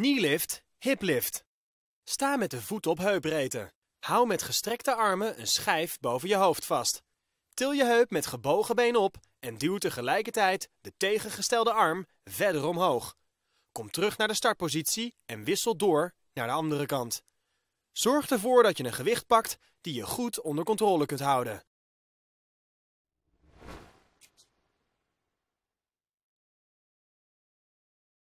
Knielift, hiplift. Sta met de voet op heupbreedte. Hou met gestrekte armen een schijf boven je hoofd vast. Til je heup met gebogen been op en duw tegelijkertijd de tegengestelde arm verder omhoog. Kom terug naar de startpositie en wissel door naar de andere kant. Zorg ervoor dat je een gewicht pakt die je goed onder controle kunt houden.